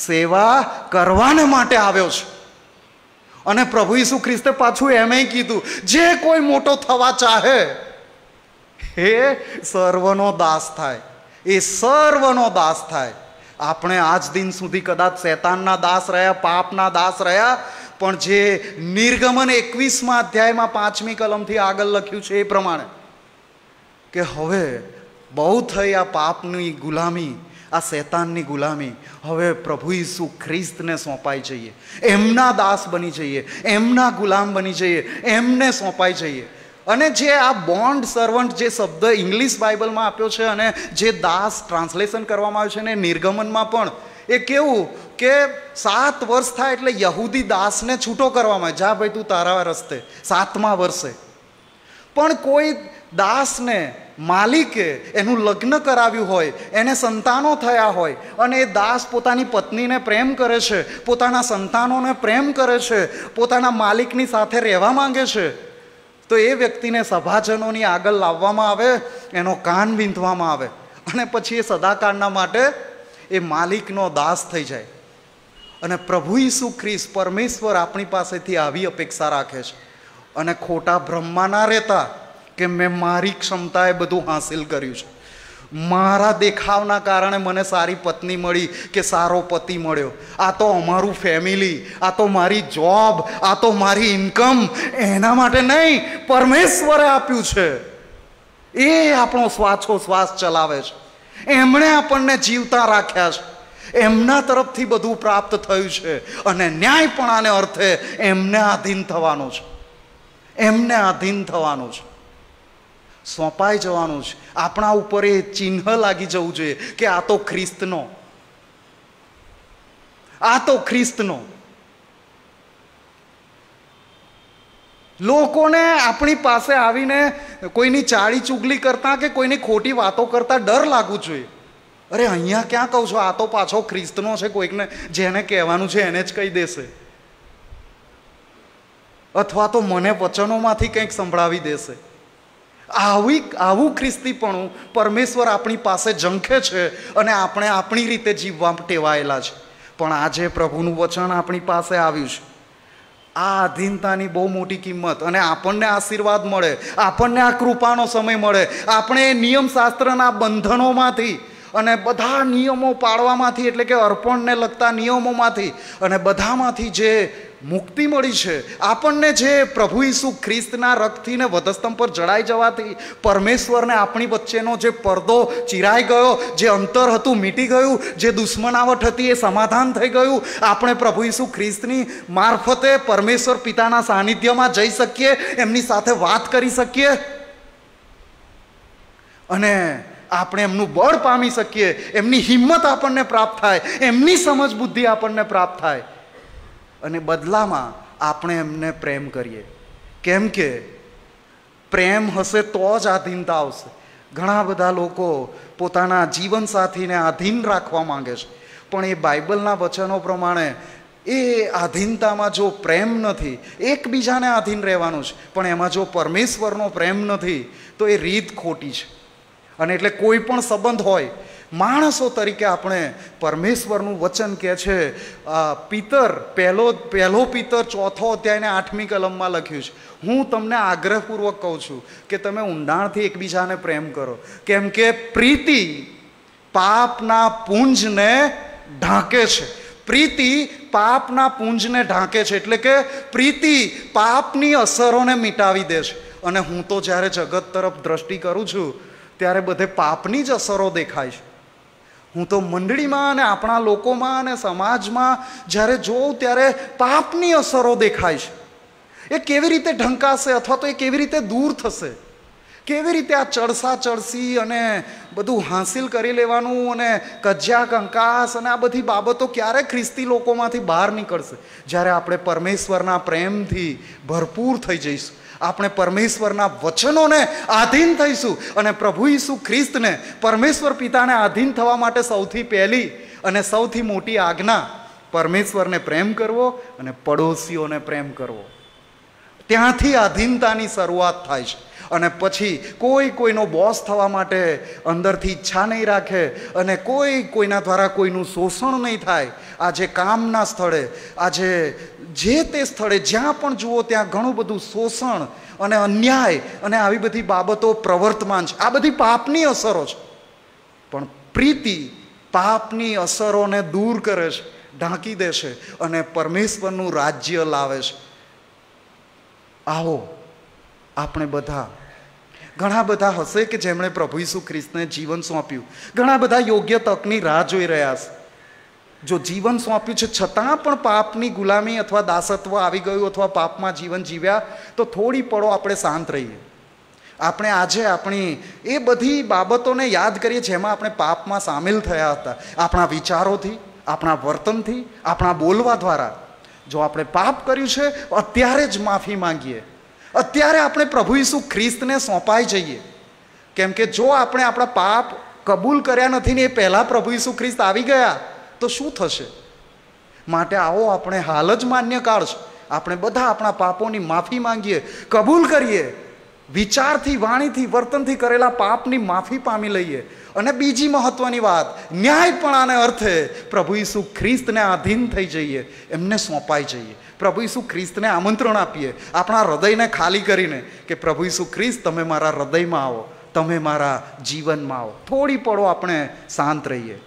સેવા કરવાને માટે આવ્યો છે અને પ્રભુ ઈસુ ખ્રિસ્તે પાછું એમે કીધું જે કોઈ મોટો થવા ચાહે હે સર્વનો દાસ થાય એ સર્વનો દાસ થાય આપણે આજ દિન સુધી કદાચ શેતાનના દાસ રહ્યા પાપના દાસ રહ્યા પણ જે નિર્ગમન એકવીસમાં અધ્યાયમાં પાંચમી કલમથી આગળ લખ્યું છે એ પ્રમાણે કે હવે બહુ થઈ આ પાપની ગુલામી આ શૈતાનની ગુલામી હવે પ્રભુ ઈસુ ખ્રિસ્તને સોંપાઈ જઈએ એમના દાસ બની જઈએ એમના ગુલામ બની જઈએ એમને સોંપાઈ જઈએ અને જે આ બોન્ડ સર્વન્ટ જે શબ્દ ઇંગ્લિશ બાઇબલમાં આપ્યો છે અને જે દાસ ટ્રાન્સલેશન કરવામાં આવ્યું છે ને નિર્ગમનમાં પણ એ કેવું કે સાત વર્ષ થાય એટલે યહૂદી દાસને છૂટો કરવામાં આવે જા ભાઈ તું તારા રસ્તે સાતમા વર્ષે પણ કોઈ દાસને માલિકે એનું લગ્ન કરાવ્યું હોય એને સંતાનો થયા હોય અને એ દાસ પોતાની પત્નીને પ્રેમ કરે છે પોતાના સંતાનોને પ્રેમ કરે છે પોતાના માલિકની સાથે રહેવા માંગે છે તો એ વ્યક્તિને સભાજનોની આગળ લાવવામાં આવે એનો કાન વીંધવામાં આવે અને પછી એ સદાકાળના માટે એ માલિકનો દાસ થઈ જાય અને પ્રભુ ઈસુ ખ્રિસ્ત પરમેશ્વર આપણી પાસેથી આવી અપેક્ષા રાખે છે અને ખોટા ભ્રમમાં ના રહેતા કે મેં મારી ક્ષમતાએ બધું હાંસિલ કર્યું છે મારા દેખાવના કારણે મને સારી પત્ની મળી કે સારો પતિ મળ્યો આ તો અમારું ફેમિલી આ તો મારી જોબ આ તો મારી ઇન્કમ એના માટે નહીં પરમેશ્વરે આપ્યું છે એ આપણો શ્વાસો શ્વાસ ચલાવે છે એમણે આપણને જીવતા રાખ્યા છે એમના તરફથી બધું પ્રાપ્ત થયું છે અને ન્યાયપણાને અર્થે એમને આધીન થવાનું છે એમને આધીન થવાનું છે સોંપાઈ જવાનું છે આપણા ઉપર એ ચિહ્ન લાગી જવું જોઈએ કે આ તો ખ્રિસ્તનો આ તો ખ્રિસ્તનો લોકોને આપણી પાસે આવીને કોઈની ચાળી ચુગલી કરતા કે કોઈની ખોટી વાતો કરતા ડર લાગવું જોઈએ અરે અહીંયા ક્યાં કહું છો આ તો પાછો ખ્રિસ્તનો છે કોઈકને જેને કહેવાનું છે એને જ કહી દેશે અથવા તો મને વચનોમાંથી કંઈક સંભળાવી દેશે આવી આવું ખ્રિસ્તીપણું પરમેશ્વર આપણી પાસે ઝંખે છે અને આપણે આપણી રીતે જીવવા ટેવાયેલા છે પણ આજે પ્રભુનું વચન આપણી પાસે આવ્યું છે આ આધીનતાની બહુ મોટી કિંમત અને આપણને આશીર્વાદ મળે આપણને આ કૃપાનો સમય મળે આપણે નિયમશાસ્ત્રના બંધનોમાંથી અને બધા નિયમો પાળવામાંથી એટલે કે અર્પણને લગતા નિયમોમાંથી અને બધામાંથી જે મુક્તિ મળી છે આપણને જે પ્રભુ ઈસુ ખ્રિસ્તના ને વધસ્તંભ પર જડાઈ જવાથી પરમેશ્વરને આપણી વચ્ચેનો જે પરદો ચિરાઈ ગયો જે અંતર હતું મીટી ગયું જે દુશ્મનાવટ હતી એ સમાધાન થઈ ગયું આપણે પ્રભુ ઈસુ ખ્રિસ્તની મારફતે પરમેશ્વર પિતાના સાનિધ્યમાં જઈ શકીએ એમની સાથે વાત કરી શકીએ અને આપણે એમનું બળ પામી શકીએ એમની હિંમત આપણને પ્રાપ્ત થાય એમની સમજ બુદ્ધિ આપણને પ્રાપ્ત થાય અને બદલામાં આપણે એમને પ્રેમ કરીએ કેમ કે પ્રેમ હશે તો જ આધીનતા આવશે ઘણા બધા લોકો પોતાના જીવનસાથીને આધીન રાખવા માંગે છે પણ એ બાઇબલના વચનો પ્રમાણે એ આધીનતામાં જો પ્રેમ નથી એકબીજાને આધીન રહેવાનું છે પણ એમાં જો પરમેશ્વરનો પ્રેમ નથી તો એ રીત ખોટી છે અને એટલે કોઈ પણ સંબંધ હોય માણસો તરીકે આપણે પરમેશ્વરનું વચન કહે છે પિતર પહેલો પહેલો પિતર ચોથો અધ્યાયને આઠમી કલમમાં લખ્યું છે હું તમને આગ્રહપૂર્વક કહું છું કે તમે ઊંડાણથી એકબીજાને પ્રેમ કરો કેમ કે પ્રીતિ પાપના પૂંજને ઢાંકે છે પ્રીતિ પાપના પૂંજને ઢાંકે છે એટલે કે પ્રીતિ પાપની અસરોને મિટાવી દે છે અને હું તો જ્યારે જગત તરફ દ્રષ્ટિ કરું છું ત્યારે બધે પાપની જ અસરો દેખાય છે હું તો મંડળીમાં અને આપણા લોકોમાં અને સમાજમાં જ્યારે જોઉં ત્યારે પાપની અસરો દેખાય છે એ કેવી રીતે ઢંકાશે અથવા તો એ કેવી રીતે દૂર થશે કેવી રીતે આ ચડસા ચડસી અને બધું હાંસિલ કરી લેવાનું અને કજ્યા કંકાસ અને આ બધી બાબતો ક્યારે ખ્રિસ્તી લોકોમાંથી બહાર નીકળશે જ્યારે આપણે પરમેશ્વરના પ્રેમથી ભરપૂર થઈ જઈશું આપણે પરમેશ્વરના વચનોને આધીન થઈશું અને પ્રભુ ઈસુ ખ્રિસ્તને પરમેશ્વર પિતાને આધીન થવા માટે સૌથી પહેલી અને સૌથી મોટી આજ્ઞા પરમેશ્વરને પ્રેમ કરવો અને પડોશીઓને પ્રેમ કરવો ત્યાંથી આધીનતાની શરૂઆત થાય છે અને પછી કોઈ કોઈનો બોસ થવા માટે અંદરથી ઈચ્છા નહીં રાખે અને કોઈ કોઈના દ્વારા કોઈનું શોષણ નહીં થાય આજે કામના સ્થળે આજે જે તે સ્થળે જ્યાં પણ જુઓ ત્યાં ઘણું બધું શોષણ અને અન્યાય અને આવી બધી બાબતો પ્રવર્તમાન છે આ બધી પાપની અસરો છે પણ પ્રીતિ પાપની અસરોને દૂર કરે છે ઢાંકી દેશે અને પરમેશ્વરનું રાજ્ય લાવે છે આવો આપણે બધા ઘણા બધા હશે કે જેમણે પ્રભુ ઈસુ ખ્રિસ્તને જીવન સોંપ્યું ઘણા બધા યોગ્ય તકની રાહ જોઈ રહ્યા છે જો જીવન સોંપ્યું છે છતાં પણ પાપની ગુલામી અથવા દાસત્વ આવી ગયું અથવા પાપમાં જીવન જીવ્યા તો થોડી પળો આપણે શાંત રહીએ આપણે આજે આપણી એ બધી બાબતોને યાદ કરીએ જેમાં આપણે પાપમાં સામેલ થયા હતા આપણા વિચારોથી આપણા વર્તનથી આપણા બોલવા દ્વારા જો આપણે પાપ કર્યું છે અત્યારે જ માફી માંગીએ અત્યારે આપણે પ્રભુ ઈસુ ખ્રિસ્તને સોંપાઈ જઈએ કેમ કે જો આપણે આપણા પાપ કબૂલ કર્યા નથી ને એ પહેલાં પ્રભુ ઈસુ ખ્રિસ્ત આવી ગયા તો શું થશે માટે આવો આપણે હાલ જ માન્ય કાઢશું આપણે બધા આપણા પાપોની માફી માંગીએ કબૂલ કરીએ વિચારથી વાણીથી વર્તનથી કરેલા પાપની માફી પામી લઈએ અને બીજી મહત્વની વાત ન્યાયપણાને અર્થે પ્રભુ ઈસુ ખ્રિસ્તને આધીન થઈ જઈએ એમને સોંપાઈ જઈએ પ્રભુ ઈસુ ખ્રિસ્તને આમંત્રણ આપીએ આપણા હૃદયને ખાલી કરીને કે પ્રભુ ઈસુ ખ્રિસ્ત તમે મારા હૃદયમાં આવો તમે મારા જીવનમાં આવો થોડી પડો આપણે શાંત રહીએ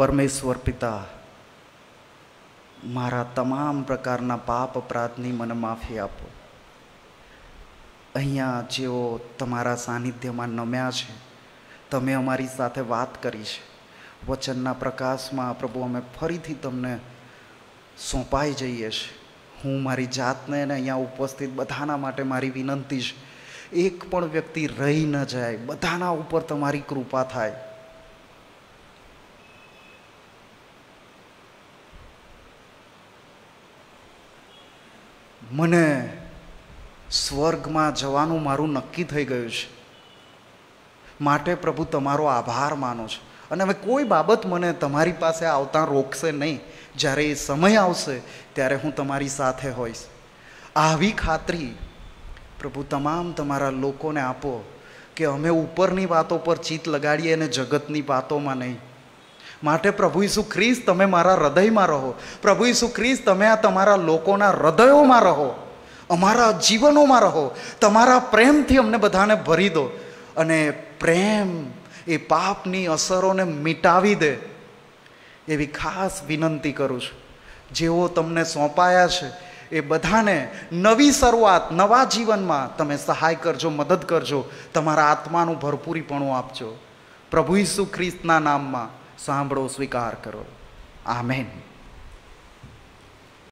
પરમેશ્વર પિતા મારા તમામ પ્રકારના પાપ અપરાધની મને માફી આપો અહીંયા જેઓ તમારા સાનિધ્યમાં નમ્યા છે તમે અમારી સાથે વાત કરી છે વચનના પ્રકાશમાં પ્રભુ અમે ફરીથી તમને સોંપાઈ જઈએ છીએ હું મારી જાતને અને અહીંયા ઉપસ્થિત બધાના માટે મારી વિનંતી છે એક પણ વ્યક્તિ રહી ન જાય બધાના ઉપર તમારી કૃપા થાય મને સ્વર્ગમાં જવાનું મારું નક્કી થઈ ગયું છે માટે પ્રભુ તમારો આભાર માનો છું અને હવે કોઈ બાબત મને તમારી પાસે આવતા રોકશે નહીં જ્યારે એ સમય આવશે ત્યારે હું તમારી સાથે હોઈશ આવી ખાતરી પ્રભુ તમામ તમારા લોકોને આપો કે અમે ઉપરની વાતો પર ચીત લગાડીએ અને જગતની વાતોમાં નહીં માટે પ્રભુ ઈસુ ખ્રિસ્ત તમે મારા હૃદયમાં રહો પ્રભુ ઈસુ ખ્રિસ્ત તમે આ તમારા લોકોના હૃદયોમાં રહો અમારા જીવનોમાં રહો તમારા પ્રેમથી અમને બધાને ભરી દો અને પ્રેમ એ પાપની અસરોને મિટાવી દે એવી ખાસ વિનંતી કરું છું જેઓ તમને સોંપાયા છે એ બધાને નવી શરૂઆત નવા જીવનમાં તમે સહાય કરજો મદદ કરજો તમારા આત્માનું ભરપૂરીપણું આપજો પ્રભુ ઈસુ ખ્રિસ્તના નામમાં સાંભળો સ્વીકાર કરો આમેન